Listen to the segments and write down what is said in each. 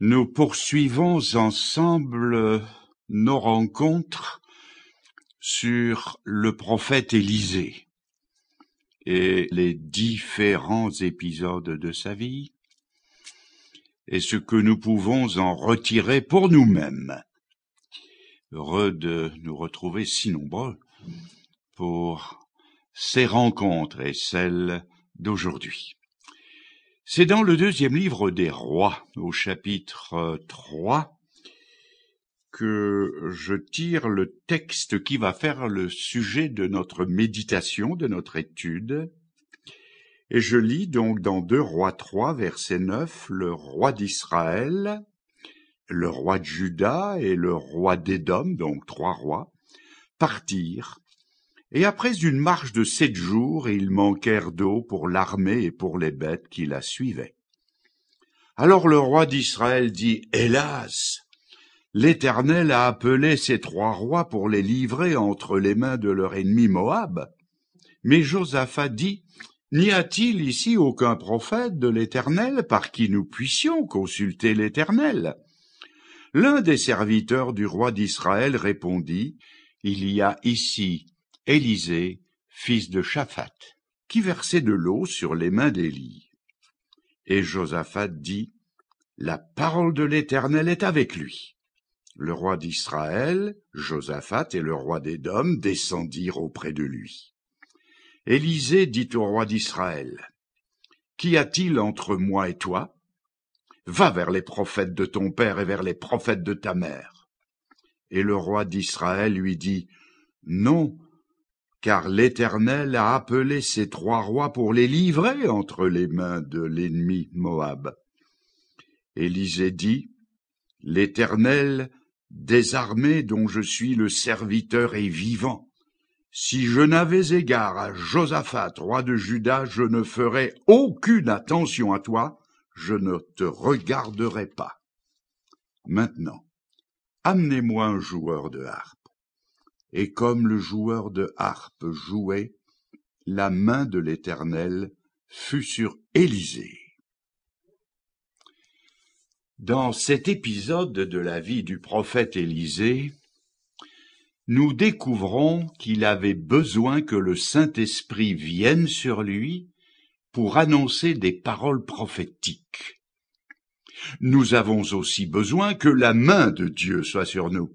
Nous poursuivons ensemble nos rencontres sur le prophète Élisée et les différents épisodes de sa vie et ce que nous pouvons en retirer pour nous-mêmes. Heureux de nous retrouver si nombreux pour ces rencontres et celles d'aujourd'hui. C'est dans le deuxième livre des rois, au chapitre 3, euh, que je tire le texte qui va faire le sujet de notre méditation, de notre étude. Et je lis donc dans Deux rois 3, verset 9, le roi d'Israël, le roi de Juda et le roi d'Édom, donc trois rois, partirent et après une marche de sept jours, ils manquèrent d'eau pour l'armée et pour les bêtes qui la suivaient. Alors le roi d'Israël dit, Hélas! L'Éternel a appelé ces trois rois pour les livrer entre les mains de leur ennemi Moab. Mais Josaphat dit, N'y a-t-il ici aucun prophète de l'Éternel par qui nous puissions consulter l'Éternel L'un des serviteurs du roi d'Israël répondit, Il y a ici Élisée, fils de Shaphat, qui versait de l'eau sur les mains d'Élie. Et Josaphat dit, La parole de l'Éternel est avec lui. Le roi d'Israël, Josaphat et le roi d'Édom descendirent auprès de lui. Élisée dit au roi d'Israël, Qu'y a-t-il entre moi et toi Va vers les prophètes de ton père et vers les prophètes de ta mère. Et le roi d'Israël lui dit, Non, car l'Éternel a appelé ces trois rois pour les livrer entre les mains de l'ennemi Moab. Élisée dit, L'Éternel des armées dont je suis le serviteur est vivant. Si je n'avais égard à Josaphat, roi de Juda, je ne ferais aucune attention à toi, je ne te regarderai pas. Maintenant, amenez-moi un joueur de harpe et comme le joueur de harpe jouait, la main de l'Éternel fut sur Élisée. Dans cet épisode de la vie du prophète Élisée, nous découvrons qu'il avait besoin que le Saint-Esprit vienne sur lui pour annoncer des paroles prophétiques. Nous avons aussi besoin que la main de Dieu soit sur nous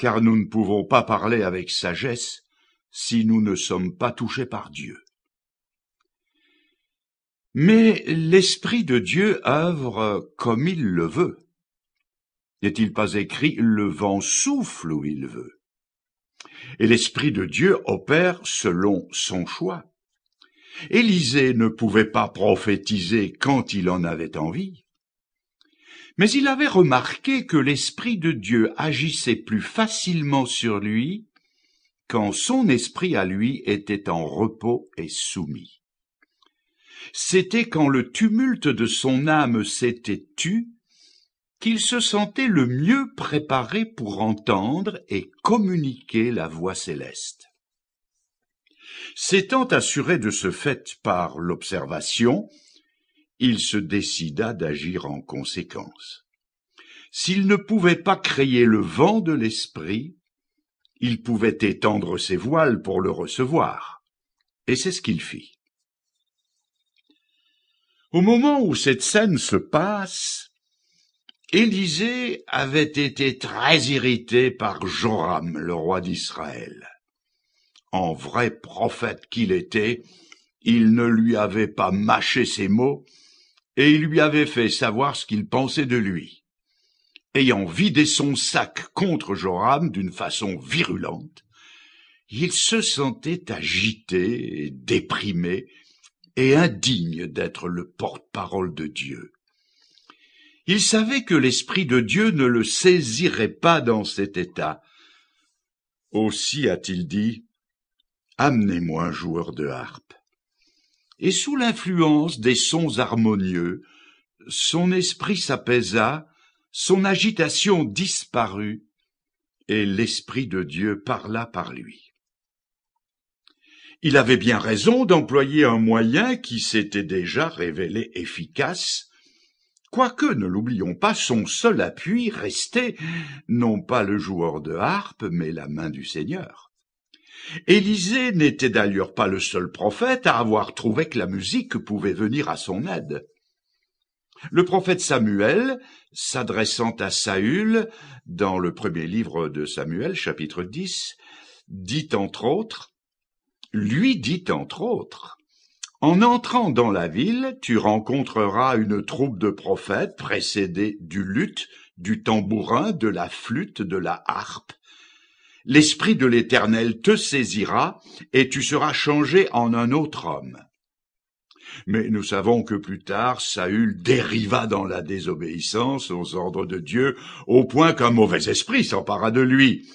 car nous ne pouvons pas parler avec sagesse si nous ne sommes pas touchés par Dieu. Mais l'Esprit de Dieu œuvre comme il le veut. N'est-il pas écrit le vent souffle où il veut Et l'Esprit de Dieu opère selon son choix. Élisée ne pouvait pas prophétiser quand il en avait envie mais il avait remarqué que l'Esprit de Dieu agissait plus facilement sur lui quand son esprit à lui était en repos et soumis. C'était quand le tumulte de son âme s'était tu qu'il se sentait le mieux préparé pour entendre et communiquer la voix céleste. S'étant assuré de ce fait par l'observation, il se décida d'agir en conséquence. S'il ne pouvait pas créer le vent de l'esprit, il pouvait étendre ses voiles pour le recevoir. Et c'est ce qu'il fit. Au moment où cette scène se passe, Élisée avait été très irritée par Joram, le roi d'Israël. En vrai prophète qu'il était, il ne lui avait pas mâché ses mots, et il lui avait fait savoir ce qu'il pensait de lui. Ayant vidé son sac contre Joram d'une façon virulente, il se sentait agité et déprimé et indigne d'être le porte-parole de Dieu. Il savait que l'Esprit de Dieu ne le saisirait pas dans cet état. Aussi a-t-il dit, Amenez-moi un joueur de harpe et sous l'influence des sons harmonieux, son esprit s'apaisa, son agitation disparut, et l'Esprit de Dieu parla par lui. Il avait bien raison d'employer un moyen qui s'était déjà révélé efficace, quoique, ne l'oublions pas, son seul appui restait non pas le joueur de harpe, mais la main du Seigneur. Élisée n'était d'ailleurs pas le seul prophète à avoir trouvé que la musique pouvait venir à son aide. Le prophète Samuel, s'adressant à Saül, dans le premier livre de Samuel, chapitre 10, dit entre autres, lui dit entre autres, en entrant dans la ville, tu rencontreras une troupe de prophètes précédée du luth, du tambourin, de la flûte, de la harpe l'Esprit de l'Éternel te saisira, et tu seras changé en un autre homme. Mais nous savons que plus tard, Saül dériva dans la désobéissance aux ordres de Dieu, au point qu'un mauvais esprit s'empara de lui.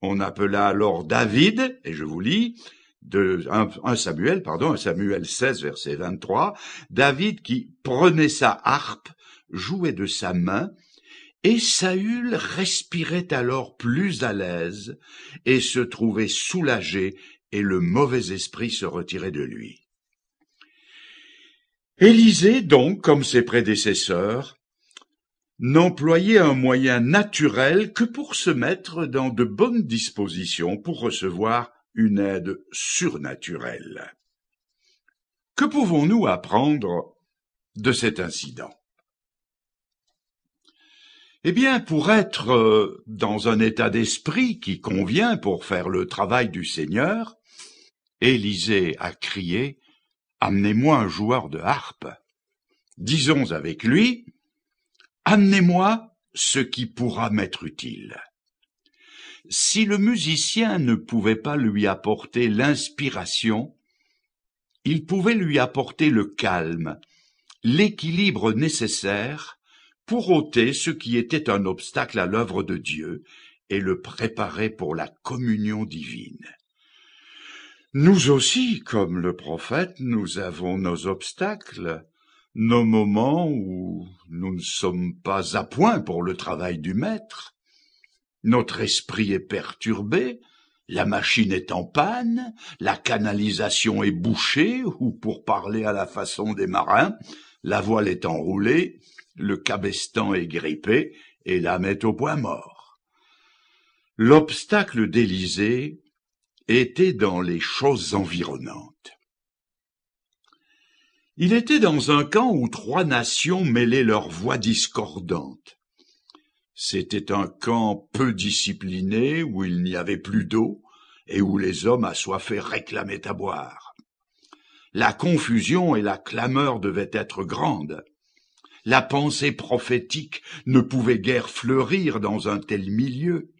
On appela alors David, et je vous lis, de Samuel, pardon, un Samuel 16, verset 23, David qui prenait sa harpe, jouait de sa main, et Saül respirait alors plus à l'aise et se trouvait soulagé et le mauvais esprit se retirait de lui. Élisée, donc, comme ses prédécesseurs, n'employait un moyen naturel que pour se mettre dans de bonnes dispositions pour recevoir une aide surnaturelle. Que pouvons-nous apprendre de cet incident eh bien, pour être euh, dans un état d'esprit qui convient pour faire le travail du Seigneur, Élisée a crié Amenez-moi un joueur de harpe. Disons avec lui Amenez-moi ce qui pourra m'être utile. Si le musicien ne pouvait pas lui apporter l'inspiration, il pouvait lui apporter le calme, l'équilibre nécessaire pour ôter ce qui était un obstacle à l'œuvre de Dieu et le préparer pour la communion divine. Nous aussi, comme le prophète, nous avons nos obstacles, nos moments où nous ne sommes pas à point pour le travail du Maître. Notre esprit est perturbé, la machine est en panne, la canalisation est bouchée, ou pour parler à la façon des marins, la voile est enroulée, le cabestan est grippé et la met au point mort. L'obstacle d'Élysée était dans les choses environnantes. Il était dans un camp où trois nations mêlaient leurs voix discordantes. C'était un camp peu discipliné où il n'y avait plus d'eau et où les hommes assoiffés réclamaient à boire. La confusion et la clameur devaient être grandes. La pensée prophétique ne pouvait guère fleurir dans un tel milieu.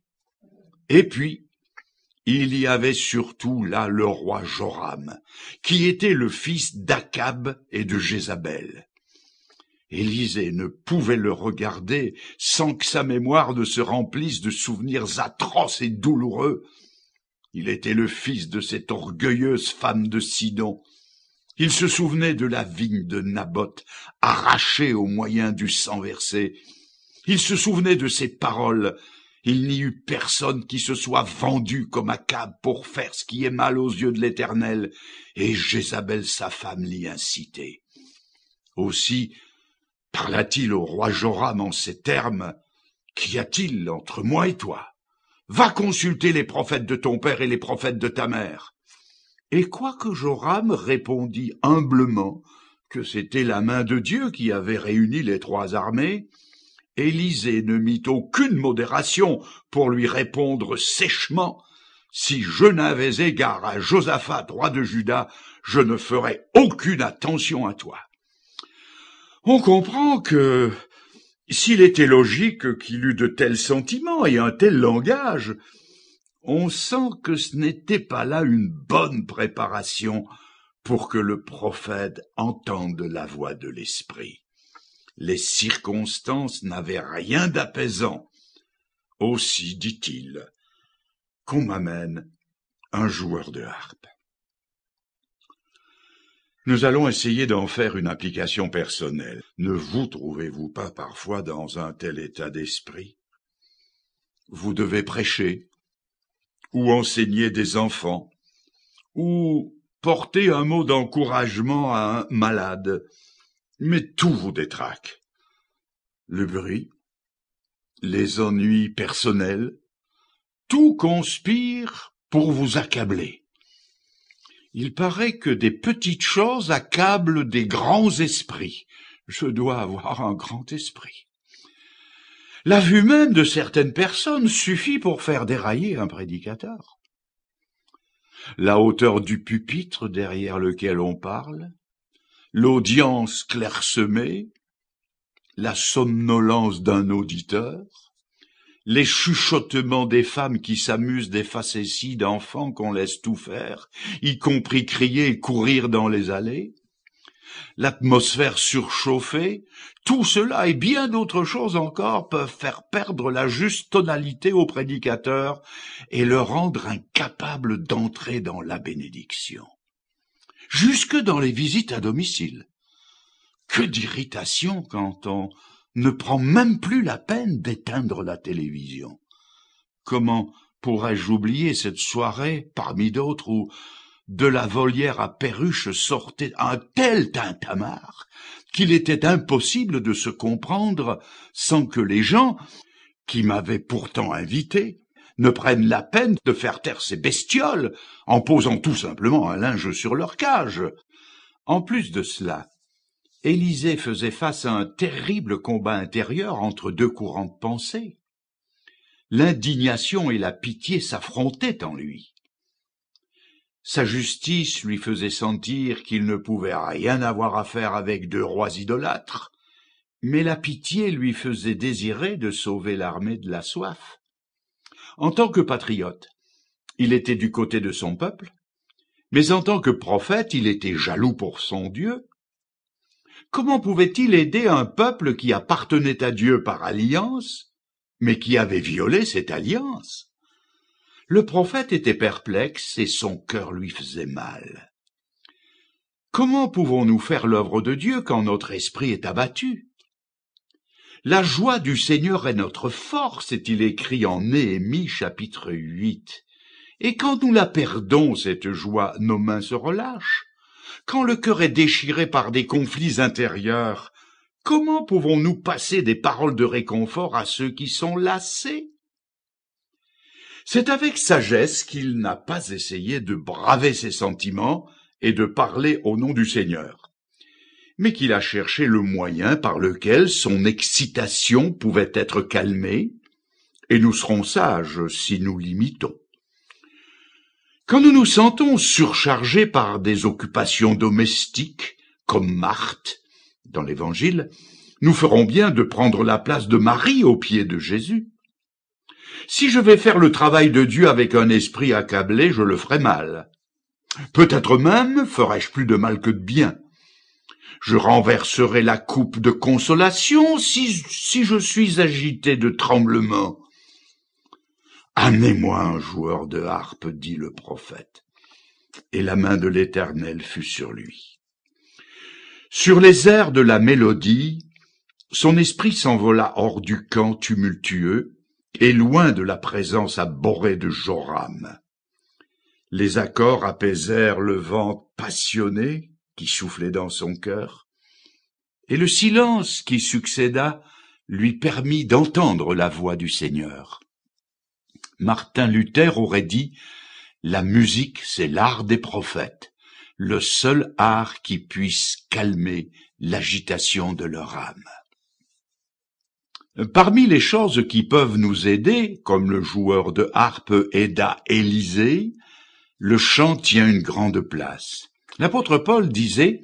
Et puis, il y avait surtout là le roi Joram, qui était le fils d'Akab et de Jézabel. Élisée ne pouvait le regarder sans que sa mémoire ne se remplisse de souvenirs atroces et douloureux. Il était le fils de cette orgueilleuse femme de Sidon, il se souvenait de la vigne de Naboth, arrachée au moyen du sang versé. Il se souvenait de ses paroles. Il n'y eut personne qui se soit vendu comme Acab pour faire ce qui est mal aux yeux de l'Éternel, et Jézabel sa femme l'y incitait. Aussi parla-t-il au roi Joram en ces termes. Qu'y a-t-il entre moi et toi Va consulter les prophètes de ton père et les prophètes de ta mère et quoique Joram répondit humblement que c'était la main de Dieu qui avait réuni les trois armées, Élisée ne mit aucune modération pour lui répondre sèchement Si je n'avais égard à Josaphat, roi de Juda, je ne ferais aucune attention à toi. On comprend que s'il était logique qu'il eût de tels sentiments et un tel langage, on sent que ce n'était pas là une bonne préparation pour que le prophète entende la voix de l'Esprit. Les circonstances n'avaient rien d'apaisant. Aussi dit-il, qu'on m'amène un joueur de harpe. Nous allons essayer d'en faire une application personnelle. Ne vous trouvez-vous pas parfois dans un tel état d'esprit Vous devez prêcher, ou enseigner des enfants, ou porter un mot d'encouragement à un malade, mais tout vous détraque. Le bruit, les ennuis personnels, tout conspire pour vous accabler. Il paraît que des petites choses accablent des grands esprits. Je dois avoir un grand esprit. La vue même de certaines personnes suffit pour faire dérailler un prédicateur. La hauteur du pupitre derrière lequel on parle, l'audience clairsemée, la somnolence d'un auditeur, les chuchotements des femmes qui s'amusent des facéties d'enfants qu'on laisse tout faire, y compris crier et courir dans les allées, l'atmosphère surchauffée, tout cela et bien d'autres choses encore peuvent faire perdre la juste tonalité au prédicateur et le rendre incapable d'entrer dans la bénédiction. Jusque dans les visites à domicile. Que d'irritation quand on ne prend même plus la peine d'éteindre la télévision. Comment pourrais-je oublier cette soirée, parmi d'autres, où de la volière à perruche sortait un tel tintamarre qu'il était impossible de se comprendre sans que les gens, qui m'avaient pourtant invité, ne prennent la peine de faire taire ces bestioles en posant tout simplement un linge sur leur cage. En plus de cela, Élisée faisait face à un terrible combat intérieur entre deux courants de pensée. L'indignation et la pitié s'affrontaient en lui. Sa justice lui faisait sentir qu'il ne pouvait rien avoir à faire avec deux rois idolâtres, mais la pitié lui faisait désirer de sauver l'armée de la soif. En tant que patriote, il était du côté de son peuple, mais en tant que prophète, il était jaloux pour son Dieu. Comment pouvait-il aider un peuple qui appartenait à Dieu par alliance, mais qui avait violé cette alliance le prophète était perplexe et son cœur lui faisait mal. Comment pouvons-nous faire l'œuvre de Dieu quand notre esprit est abattu La joie du Seigneur est notre force, est-il écrit en Néhémie chapitre 8. Et quand nous la perdons, cette joie, nos mains se relâchent. Quand le cœur est déchiré par des conflits intérieurs, comment pouvons-nous passer des paroles de réconfort à ceux qui sont lassés c'est avec sagesse qu'il n'a pas essayé de braver ses sentiments et de parler au nom du Seigneur, mais qu'il a cherché le moyen par lequel son excitation pouvait être calmée, et nous serons sages si nous l'imitons. Quand nous nous sentons surchargés par des occupations domestiques, comme Marthe, dans l'Évangile, nous ferons bien de prendre la place de Marie aux pieds de Jésus. Si je vais faire le travail de Dieu avec un esprit accablé, je le ferai mal. Peut-être même ferai-je plus de mal que de bien. Je renverserai la coupe de consolation si, je suis agité de tremblement. Amenez-moi un joueur de harpe, dit le prophète. Et la main de l'Éternel fut sur lui. Sur les airs de la mélodie, son esprit s'envola hors du camp tumultueux, et loin de la présence abhorrée de Joram. Les accords apaisèrent le vent passionné qui soufflait dans son cœur, et le silence qui succéda lui permit d'entendre la voix du Seigneur. Martin Luther aurait dit La musique, c'est l'art des prophètes, le seul art qui puisse calmer l'agitation de leur âme. Parmi les choses qui peuvent nous aider, comme le joueur de harpe aida Élysée, le chant tient une grande place. L'apôtre Paul disait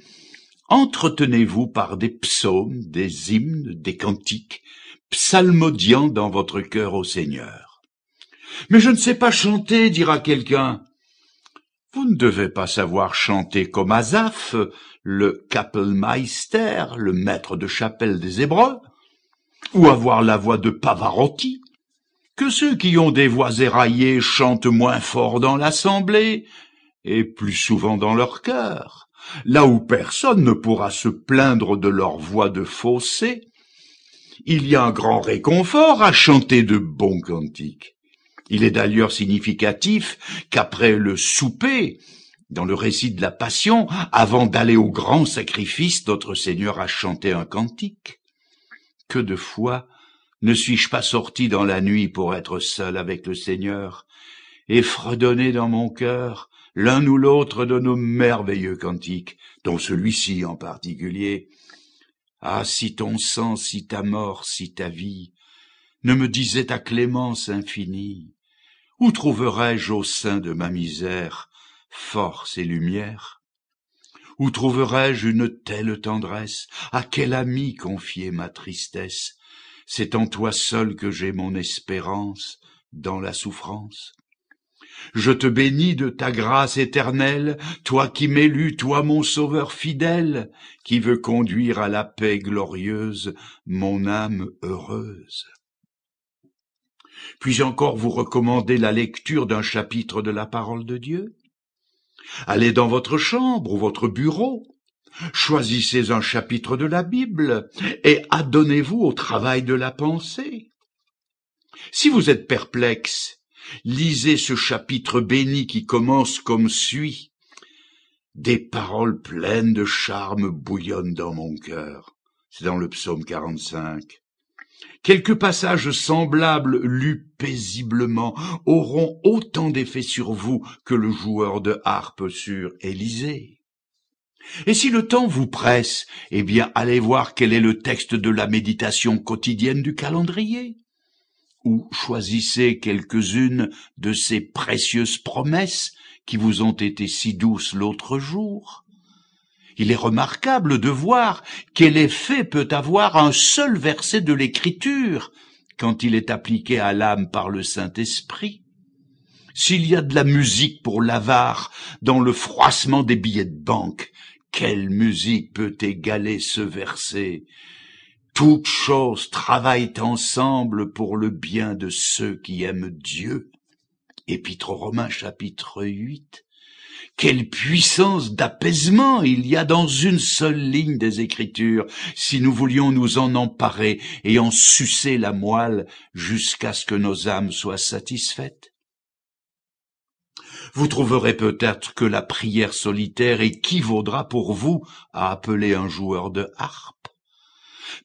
Entretenez-vous par des psaumes, des hymnes, des cantiques, psalmodiant dans votre cœur au Seigneur. Mais je ne sais pas chanter, dira quelqu'un. Vous ne devez pas savoir chanter comme Azaph, le kapelmeister, le maître de chapelle des Hébreux ou avoir la voix de Pavarotti, que ceux qui ont des voix éraillées chantent moins fort dans l'assemblée, et plus souvent dans leur cœur, là où personne ne pourra se plaindre de leur voix de fausset, il y a un grand réconfort à chanter de bons cantiques. Il est d'ailleurs significatif qu'après le souper, dans le récit de la Passion, avant d'aller au grand sacrifice, notre Seigneur a chanté un cantique que de fois ne suis-je pas sorti dans la nuit pour être seul avec le Seigneur et fredonner dans mon cœur l'un ou l'autre de nos merveilleux cantiques, dont celui-ci en particulier. Ah, si ton sang, si ta mort, si ta vie, ne me disait ta clémence infinie, où trouverais-je au sein de ma misère force et lumière où trouverais je une telle tendresse À quel ami confier ma tristesse C'est en toi seul que j'ai mon espérance dans la souffrance. Je te bénis de ta grâce éternelle, toi qui m'élus, toi mon sauveur fidèle, qui veux conduire à la paix glorieuse mon âme heureuse. Puis-je encore vous recommander la lecture d'un chapitre de la parole de Dieu Allez dans votre chambre ou votre bureau, choisissez un chapitre de la Bible et adonnez-vous au travail de la pensée. Si vous êtes perplexe, lisez ce chapitre béni qui commence comme suit. Des paroles pleines de charme bouillonnent dans mon cœur. C'est dans le psaume 45. Quelques passages semblables lus paisiblement auront autant d'effet sur vous que le joueur de harpe sur Élysée. Et si le temps vous presse, eh bien allez voir quel est le texte de la méditation quotidienne du calendrier ou choisissez quelques-unes de ces précieuses promesses qui vous ont été si douces l'autre jour, il est remarquable de voir quel effet peut avoir un seul verset de l'Écriture quand il est appliqué à l'âme par le Saint-Esprit. S'il y a de la musique pour l'avare dans le froissement des billets de banque, quelle musique peut égaler ce verset Toutes choses travaillent ensemble pour le bien de ceux qui aiment Dieu. Épître aux Romains chapitre 8 quelle puissance d'apaisement il y a dans une seule ligne des Écritures, si nous voulions nous en emparer et en sucer la moelle jusqu'à ce que nos âmes soient satisfaites. Vous trouverez peut-être que la prière solitaire équivaudra pour vous à appeler un joueur de harpe.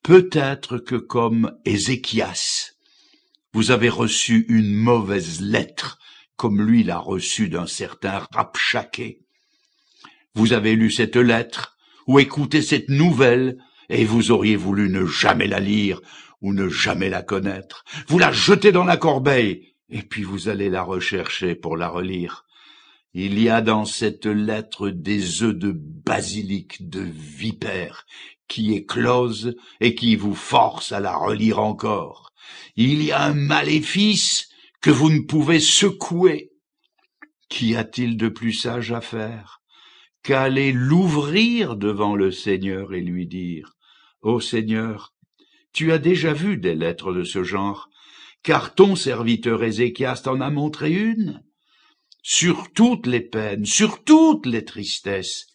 Peut-être que comme Ézéchias, vous avez reçu une mauvaise lettre comme lui l'a reçu d'un certain Rapchaké. Vous avez lu cette lettre ou écouté cette nouvelle et vous auriez voulu ne jamais la lire ou ne jamais la connaître. Vous la jetez dans la corbeille et puis vous allez la rechercher pour la relire. Il y a dans cette lettre des œufs de basilic, de vipère, qui éclosent et qui vous forcent à la relire encore. Il y a un maléfice que vous ne pouvez secouer. Qu'y a-t-il de plus sage à faire qu'aller l'ouvrir devant le Seigneur et lui dire Ô Seigneur, tu as déjà vu des lettres de ce genre, car ton serviteur Ézéchias t'en a montré une. Sur toutes les peines, sur toutes les tristesses,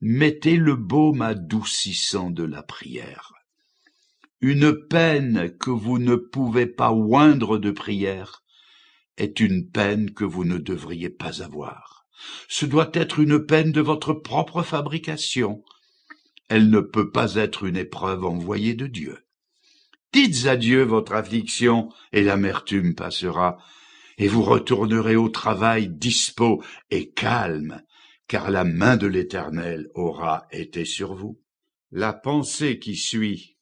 mettez le baume adoucissant de la prière. Une peine que vous ne pouvez pas oindre de prière, est une peine que vous ne devriez pas avoir. Ce doit être une peine de votre propre fabrication. Elle ne peut pas être une épreuve envoyée de Dieu. Dites à Dieu votre affliction, et l'amertume passera, et vous retournerez au travail dispos et calme, car la main de l'Éternel aura été sur vous. La pensée qui suit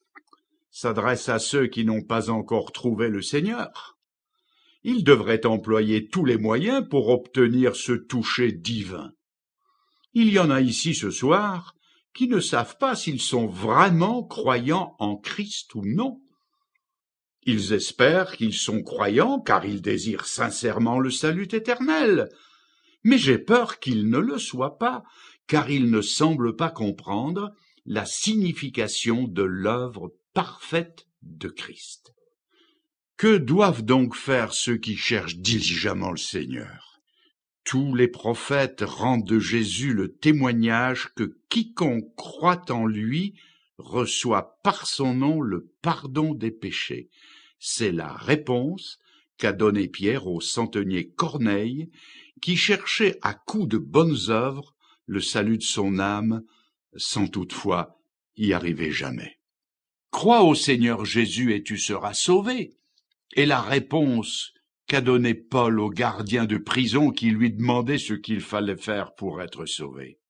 s'adresse à ceux qui n'ont pas encore trouvé le Seigneur il devrait employer tous les moyens pour obtenir ce toucher divin. Il y en a ici ce soir qui ne savent pas s'ils sont vraiment croyants en Christ ou non. Ils espèrent qu'ils sont croyants car ils désirent sincèrement le salut éternel, mais j'ai peur qu'ils ne le soient pas car ils ne semblent pas comprendre la signification de l'œuvre parfaite de Christ. Que doivent donc faire ceux qui cherchent diligemment le Seigneur Tous les prophètes rendent de Jésus le témoignage que quiconque croit en lui reçoit par son nom le pardon des péchés. C'est la réponse qu'a donnée Pierre au centenier Corneille, qui cherchait à coups de bonnes œuvres le salut de son âme, sans toutefois y arriver jamais. Crois au Seigneur Jésus et tu seras sauvé et la réponse qu'a donnée Paul au gardien de prison qui lui demandait ce qu'il fallait faire pour être sauvé.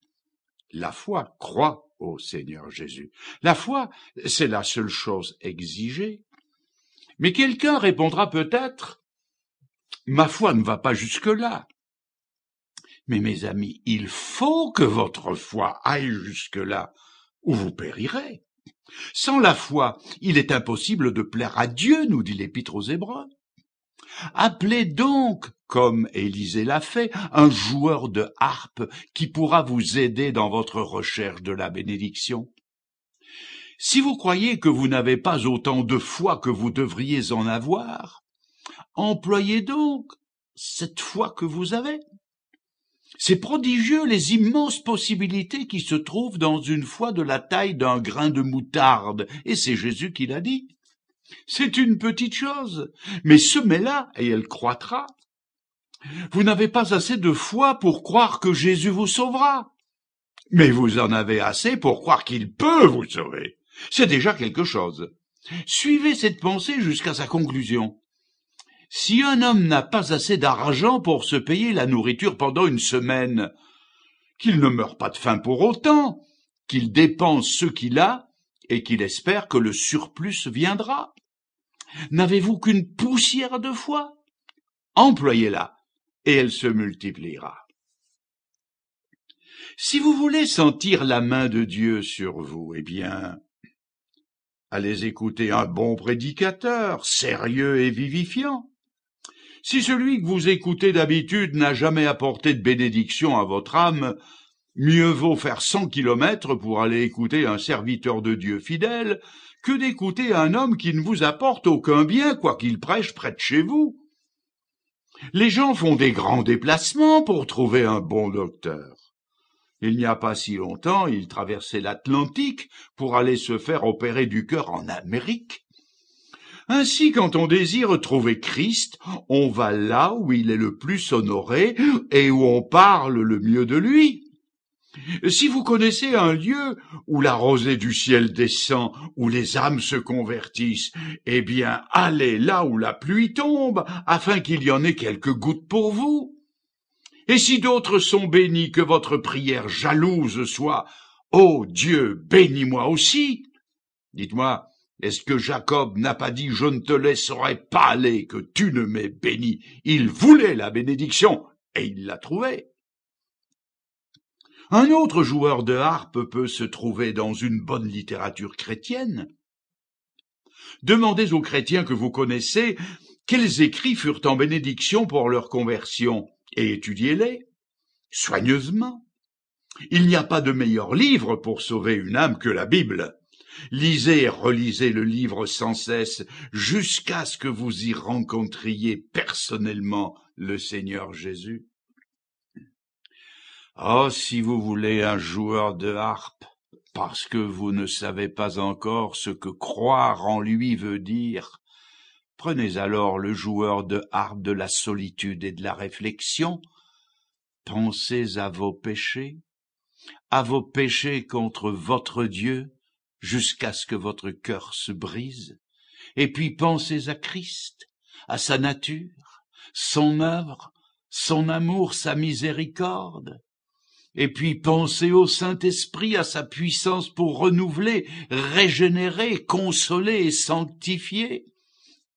La foi croit au Seigneur Jésus. La foi, c'est la seule chose exigée. Mais quelqu'un répondra peut-être Ma foi ne va pas jusque-là. Mais mes amis, il faut que votre foi aille jusque-là, ou vous périrez. Sans la foi, il est impossible de plaire à Dieu, nous dit l'Épître aux Hébreux. Appelez donc, comme Élisée l'a fait, un joueur de harpe qui pourra vous aider dans votre recherche de la bénédiction. Si vous croyez que vous n'avez pas autant de foi que vous devriez en avoir, employez donc cette foi que vous avez. C'est prodigieux les immenses possibilités qui se trouvent dans une foi de la taille d'un grain de moutarde, et c'est Jésus qui l'a dit. C'est une petite chose, mais semez-la et elle croîtra. Vous n'avez pas assez de foi pour croire que Jésus vous sauvera, mais vous en avez assez pour croire qu'il peut vous sauver. C'est déjà quelque chose. Suivez cette pensée jusqu'à sa conclusion. Si un homme n'a pas assez d'argent pour se payer la nourriture pendant une semaine, qu'il ne meure pas de faim pour autant, qu'il dépense ce qu'il a et qu'il espère que le surplus viendra. N'avez-vous qu'une poussière de foi Employez-la et elle se multipliera. Si vous voulez sentir la main de Dieu sur vous, eh bien, allez écouter un bon prédicateur, sérieux et vivifiant. Si celui que vous écoutez d'habitude n'a jamais apporté de bénédiction à votre âme, mieux vaut faire cent kilomètres pour aller écouter un serviteur de Dieu fidèle que d'écouter un homme qui ne vous apporte aucun bien, quoiqu'il prêche près de chez vous. Les gens font des grands déplacements pour trouver un bon docteur. Il n'y a pas si longtemps, il traversait l'Atlantique pour aller se faire opérer du cœur en Amérique. Ainsi, quand on désire trouver Christ, on va là où il est le plus honoré et où on parle le mieux de lui. Si vous connaissez un lieu où la rosée du ciel descend, où les âmes se convertissent, eh bien, allez là où la pluie tombe, afin qu'il y en ait quelques gouttes pour vous. Et si d'autres sont bénis, que votre prière jalouse soit, Ô oh Dieu, bénis-moi aussi. Dites-moi, est-ce que Jacob n'a pas dit je ne te laisserai pas aller, que tu ne m'es béni Il voulait la bénédiction, et il l'a trouvée. Un autre joueur de harpe peut se trouver dans une bonne littérature chrétienne. Demandez aux chrétiens que vous connaissez quels écrits furent en bénédiction pour leur conversion, et étudiez-les soigneusement. Il n'y a pas de meilleur livre pour sauver une âme que la Bible. Lisez et relisez le livre sans cesse jusqu'à ce que vous y rencontriez personnellement le Seigneur Jésus. Oh, si vous voulez un joueur de harpe, parce que vous ne savez pas encore ce que croire en lui veut dire, prenez alors le joueur de harpe de la solitude et de la réflexion, pensez à vos péchés, à vos péchés contre votre Dieu, jusqu'à ce que votre cœur se brise, et puis pensez à Christ, à sa nature, son œuvre, son amour, sa miséricorde, et puis pensez au Saint-Esprit, à sa puissance pour renouveler, régénérer, consoler et sanctifier.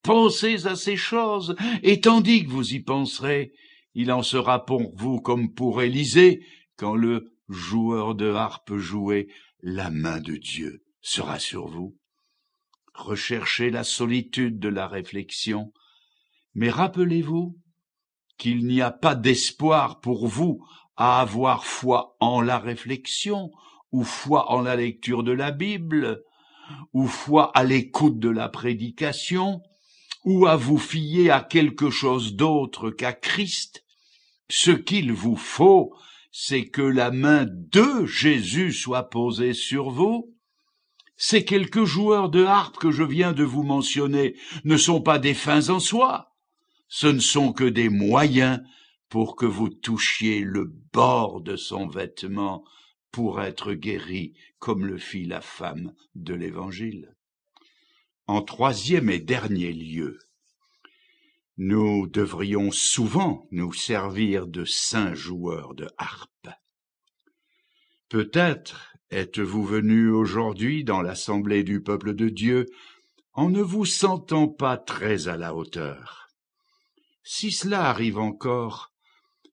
Pensez à ces choses, et tandis que vous y penserez, il en sera pour vous comme pour Élisée, quand le joueur de harpe jouait la main de Dieu sera sur vous. Recherchez la solitude de la réflexion, mais rappelez-vous qu'il n'y a pas d'espoir pour vous à avoir foi en la réflexion, ou foi en la lecture de la Bible, ou foi à l'écoute de la prédication, ou à vous fier à quelque chose d'autre qu'à Christ. Ce qu'il vous faut, c'est que la main de Jésus soit posée sur vous, ces quelques joueurs de harpe que je viens de vous mentionner ne sont pas des fins en soi, ce ne sont que des moyens pour que vous touchiez le bord de son vêtement pour être guéri comme le fit la femme de l'Évangile. En troisième et dernier lieu, nous devrions souvent nous servir de saints joueurs de harpe. Peut-être Êtes-vous venu aujourd'hui dans l'assemblée du peuple de Dieu en ne vous sentant pas très à la hauteur Si cela arrive encore,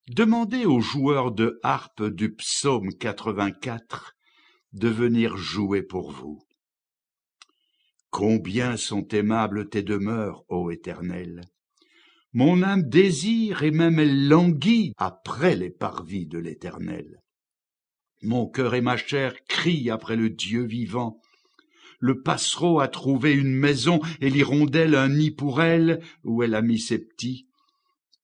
demandez aux joueurs de harpe du psaume 84 de venir jouer pour vous. Combien sont aimables tes demeures, ô Éternel Mon âme désire et même elle languit après les parvis de l'Éternel. Mon cœur et ma chair crient après le Dieu vivant. Le passereau a trouvé une maison et l'hirondelle un nid pour elle où elle a mis ses petits.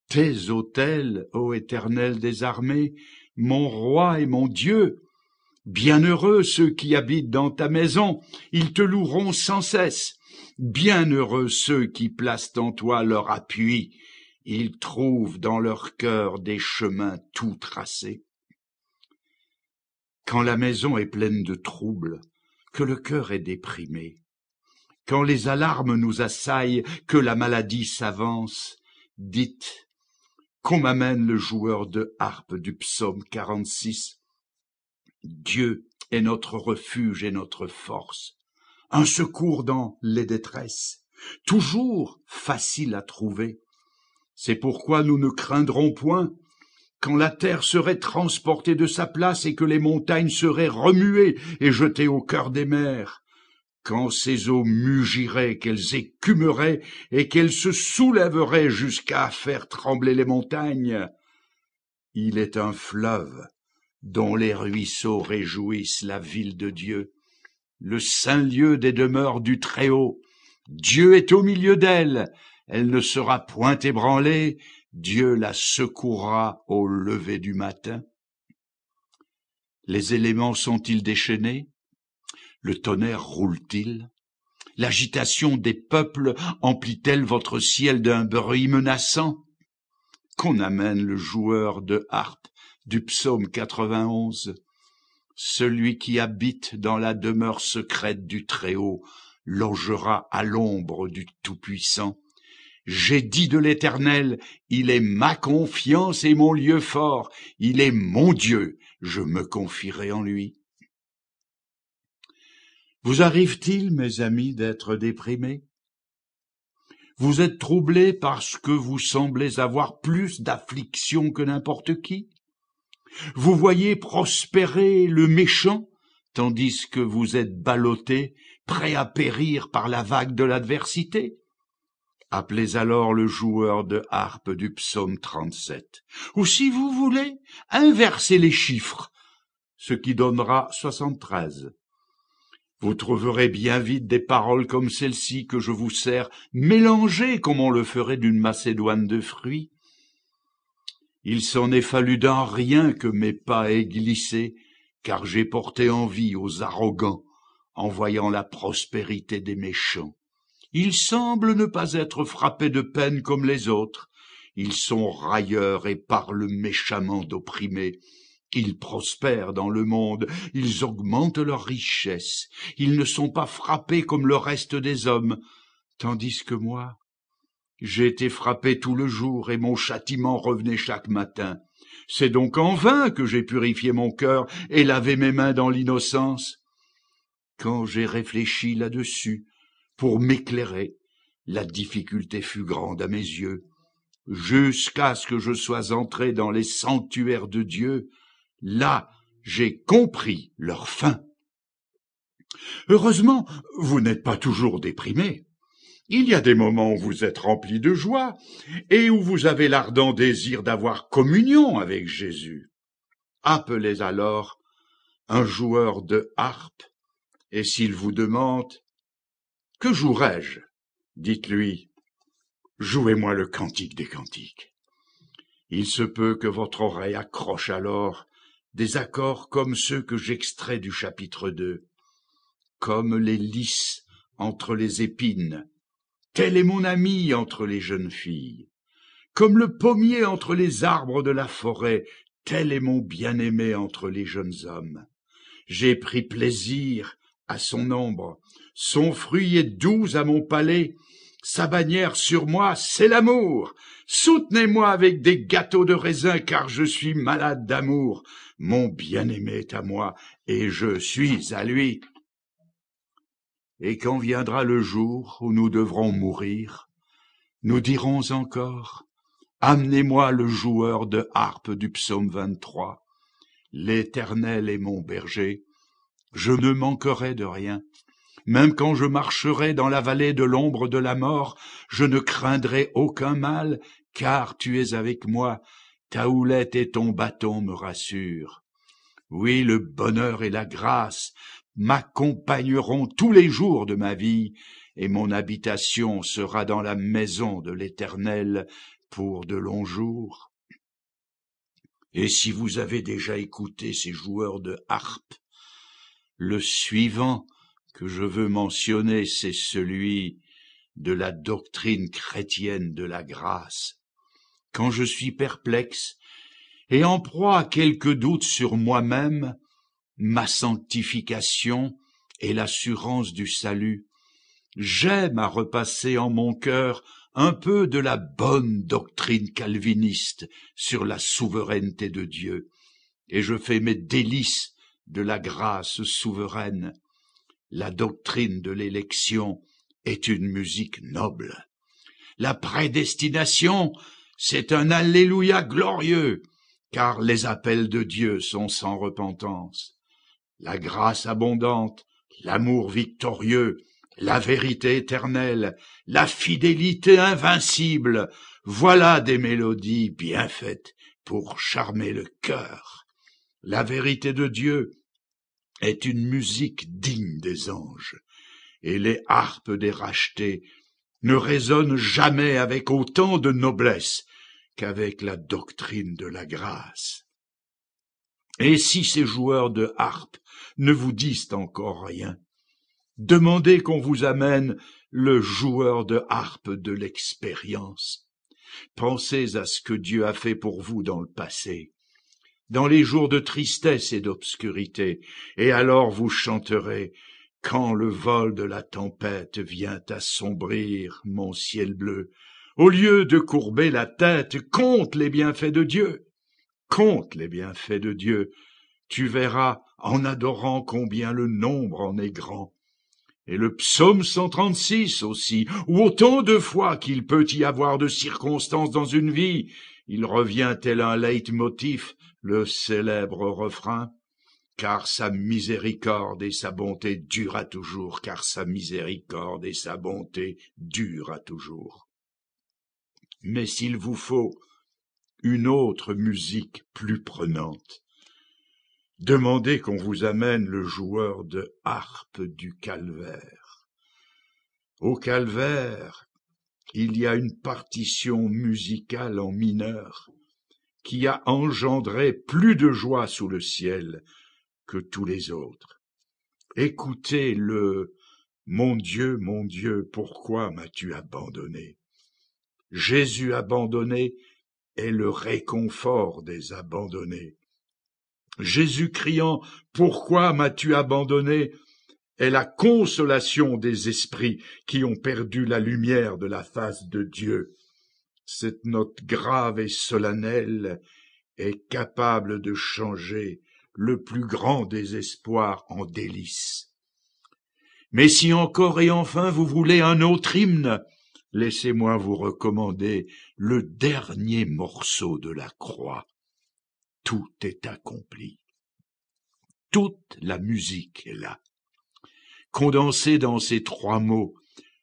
Tes autels, ô éternel des armées, mon roi et mon Dieu, bienheureux ceux qui habitent dans ta maison, ils te loueront sans cesse. Bienheureux ceux qui placent en toi leur appui, ils trouvent dans leur cœur des chemins tout tracés quand la maison est pleine de troubles, que le cœur est déprimé, quand les alarmes nous assaillent, que la maladie s'avance, dites qu'on m'amène le joueur de harpe du psaume 46. Dieu est notre refuge et notre force, un secours dans les détresses, toujours facile à trouver. C'est pourquoi nous ne craindrons point quand la terre serait transportée de sa place et que les montagnes seraient remuées et jetées au cœur des mers, quand ces eaux mugiraient, qu'elles écumeraient et qu'elles se soulèveraient jusqu'à faire trembler les montagnes. Il est un fleuve dont les ruisseaux réjouissent la ville de Dieu, le saint lieu des demeures du Très-Haut. Dieu est au milieu d'elle, elle ne sera point ébranlée, Dieu la secoura au lever du matin. Les éléments sont-ils déchaînés Le tonnerre roule-t-il L'agitation des peuples emplit-elle votre ciel d'un bruit menaçant Qu'on amène le joueur de harpe du psaume 91, celui qui habite dans la demeure secrète du Très-Haut logera à l'ombre du Tout-Puissant. J'ai dit de l'Éternel, il est ma confiance et mon lieu fort, il est mon Dieu, je me confierai en lui. Vous arrive-t-il, mes amis, d'être déprimés Vous êtes troublés parce que vous semblez avoir plus d'affliction que n'importe qui Vous voyez prospérer le méchant, tandis que vous êtes ballottés, prêt à périr par la vague de l'adversité Appelez alors le joueur de harpe du psaume 37. Ou si vous voulez, inversez les chiffres, ce qui donnera 73. Vous trouverez bien vite des paroles comme celle-ci que je vous sers, mélangées comme on le ferait d'une macédoine de fruits. Il s'en est fallu d'un rien que mes pas aient glissé, car j'ai porté envie aux arrogants en voyant la prospérité des méchants. Ils semblent ne pas être frappés de peine comme les autres. Ils sont railleurs et parlent méchamment d'opprimés. Ils prospèrent dans le monde, ils augmentent leur richesse, ils ne sont pas frappés comme le reste des hommes, tandis que moi, j'ai été frappé tout le jour et mon châtiment revenait chaque matin. C'est donc en vain que j'ai purifié mon cœur et lavé mes mains dans l'innocence. Quand j'ai réfléchi là-dessus, pour m'éclairer. La difficulté fut grande à mes yeux. Jusqu'à ce que je sois entré dans les sanctuaires de Dieu, là j'ai compris leur fin. Heureusement, vous n'êtes pas toujours déprimé. Il y a des moments où vous êtes rempli de joie et où vous avez l'ardent désir d'avoir communion avec Jésus. Appelez alors un joueur de harpe, et s'il vous demande que jouerai-je Dites-lui, jouez-moi le cantique des cantiques. Il se peut que votre oreille accroche alors des accords comme ceux que j'extrais du chapitre 2, comme les lys entre les épines, tel est mon ami entre les jeunes filles, comme le pommier entre les arbres de la forêt, tel est mon bien-aimé entre les jeunes hommes. J'ai pris plaisir à son ombre, son fruit est doux à mon palais. Sa bannière sur moi, c'est l'amour. Soutenez-moi avec des gâteaux de raisin, car je suis malade d'amour. Mon bien-aimé est à moi, et je suis à lui. Et quand viendra le jour où nous devrons mourir, nous dirons encore, Amenez-moi le joueur de harpe du psaume 23. L'Éternel est mon berger, je ne manquerai de rien. Même quand je marcherai dans la vallée de l'ombre de la mort, je ne craindrai aucun mal, car tu es avec moi, ta houlette et ton bâton me rassurent. Oui, le bonheur et la grâce m'accompagneront tous les jours de ma vie, et mon habitation sera dans la maison de l'Éternel pour de longs jours. Et si vous avez déjà écouté ces joueurs de harpe, le suivant que je veux mentionner, c'est celui de la doctrine chrétienne de la grâce. Quand je suis perplexe et en proie à quelques doutes sur moi-même, ma sanctification et l'assurance du salut, j'aime à repasser en mon cœur un peu de la bonne doctrine calviniste sur la souveraineté de Dieu, et je fais mes délices de la grâce souveraine, la doctrine de l'élection est une musique noble. La prédestination, c'est un Alléluia glorieux, car les appels de Dieu sont sans repentance. La grâce abondante, l'amour victorieux, la vérité éternelle, la fidélité invincible, voilà des mélodies bien faites pour charmer le cœur. La vérité de Dieu, est une musique digne des anges, et les harpes des rachetés ne résonnent jamais avec autant de noblesse qu'avec la doctrine de la grâce. Et si ces joueurs de harpe ne vous disent encore rien, demandez qu'on vous amène le joueur de harpe de l'expérience. Pensez à ce que Dieu a fait pour vous dans le passé dans les jours de tristesse et d'obscurité, et alors vous chanterez quand le vol de la tempête vient assombrir mon ciel bleu. Au lieu de courber la tête, compte les bienfaits de Dieu. Compte les bienfaits de Dieu. Tu verras en adorant combien le nombre en est grand. Et le psaume 136 aussi, Ou autant de fois qu'il peut y avoir de circonstances dans une vie, il revient tel un leitmotiv, le célèbre refrain, car sa miséricorde et sa bonté durent à toujours, car sa miséricorde et sa bonté durent à toujours. Mais s'il vous faut une autre musique plus prenante, demandez qu'on vous amène le joueur de harpe du calvaire. Au calvaire, il y a une partition musicale en mineur qui a engendré plus de joie sous le ciel que tous les autres. Écoutez le Mon Dieu, mon Dieu, pourquoi m'as-tu abandonné Jésus abandonné est le réconfort des abandonnés. Jésus criant Pourquoi m'as-tu abandonné est la consolation des esprits qui ont perdu la lumière de la face de Dieu. Cette note grave et solennelle est capable de changer le plus grand désespoir en délices. Mais si encore et enfin vous voulez un autre hymne, laissez-moi vous recommander le dernier morceau de la croix. Tout est accompli. Toute la musique est là condensé dans ces trois mots,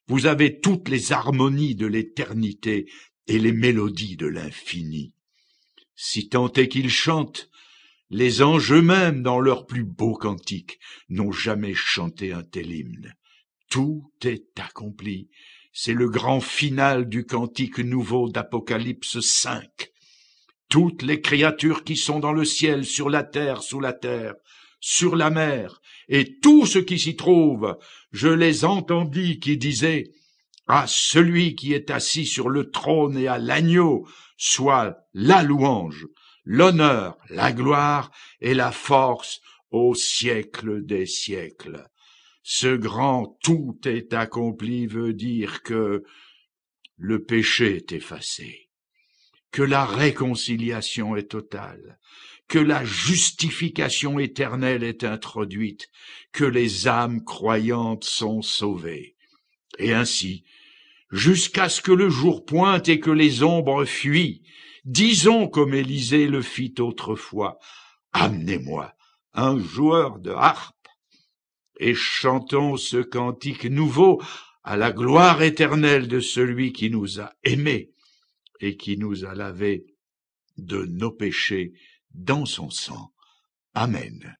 vous avez toutes les harmonies de l'éternité et les mélodies de l'infini. Si tant est qu'ils chantent, les anges eux-mêmes, dans leurs plus beaux cantiques, n'ont jamais chanté un tel hymne. Tout est accompli. C'est le grand final du cantique nouveau d'Apocalypse V. Toutes les créatures qui sont dans le ciel, sur la terre, sous la terre, sur la mer, et tout ce qui s'y trouve, je les entendis qui disaient à celui qui est assis sur le trône et à l'agneau soit la louange, l'honneur, la gloire et la force au siècle des siècles. Ce grand tout est accompli veut dire que le péché est effacé, que la réconciliation est totale, que la justification éternelle est introduite, que les âmes croyantes sont sauvées. Et ainsi, jusqu'à ce que le jour pointe et que les ombres fuient, disons comme Élisée le fit autrefois, amenez-moi un joueur de harpe, et chantons ce cantique nouveau à la gloire éternelle de celui qui nous a aimés et qui nous a lavés de nos péchés dans son sang. Amen.